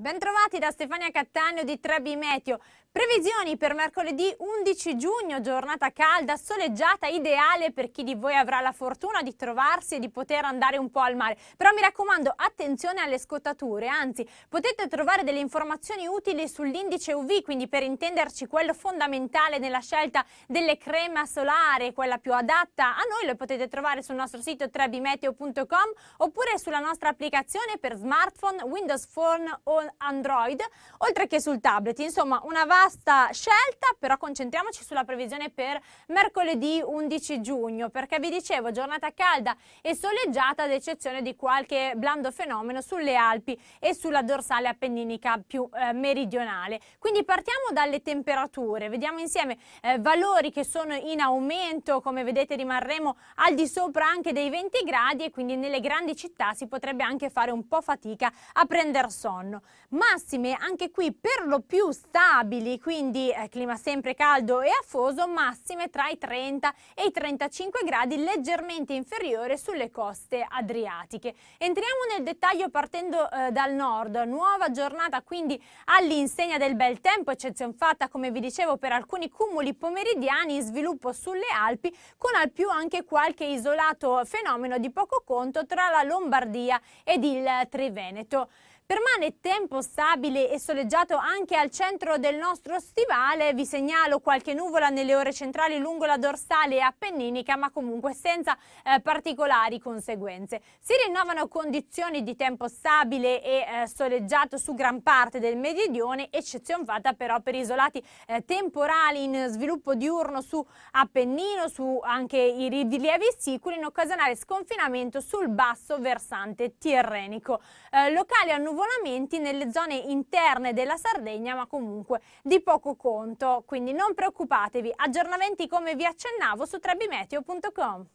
Bentrovati da Stefania Cattaneo di Trebi Meteo. Previsioni per mercoledì 11 giugno, giornata calda, soleggiata, ideale per chi di voi avrà la fortuna di trovarsi e di poter andare un po' al mare. Però mi raccomando, attenzione alle scottature, anzi potete trovare delle informazioni utili sull'indice UV, quindi per intenderci quello fondamentale nella scelta delle crema solare, quella più adatta a noi, lo potete trovare sul nostro sito trebimeteo.com oppure sulla nostra applicazione per smartphone, Windows Phone o Android, oltre che sul tablet. Insomma, una vasta scelta, però concentriamoci sulla previsione per mercoledì 11 giugno, perché vi dicevo giornata calda e soleggiata ad eccezione di qualche blando fenomeno sulle Alpi e sulla dorsale appenninica più eh, meridionale. Quindi partiamo dalle temperature, vediamo insieme eh, valori che sono in aumento, come vedete rimarremo al di sopra anche dei 20 gradi e quindi nelle grandi città si potrebbe anche fare un po' fatica a prendere sonno massime anche qui per lo più stabili, quindi eh, clima sempre caldo e afoso, massime tra i 30 e i 35 gradi, leggermente inferiore sulle coste adriatiche. Entriamo nel dettaglio partendo eh, dal nord, nuova giornata quindi all'insegna del bel tempo, eccezione fatta come vi dicevo per alcuni cumuli pomeridiani in sviluppo sulle Alpi, con al più anche qualche isolato fenomeno di poco conto tra la Lombardia ed il Triveneto. Permane tempo stabile e soleggiato anche al centro del nostro stivale, vi segnalo qualche nuvola nelle ore centrali lungo la dorsale appenninica, ma comunque senza eh, particolari conseguenze. Si rinnovano condizioni di tempo stabile e eh, soleggiato su gran parte del meridione, eccezione fatta però per isolati eh, temporali in sviluppo diurno su Appennino, su anche i rilievi sicuri, in occasionale sconfinamento sul basso versante tirrenico. Eh, locali a nuvole scivolamenti nelle zone interne della Sardegna, ma comunque di poco conto. Quindi non preoccupatevi, aggiornamenti come vi accennavo su trebimeteo.com.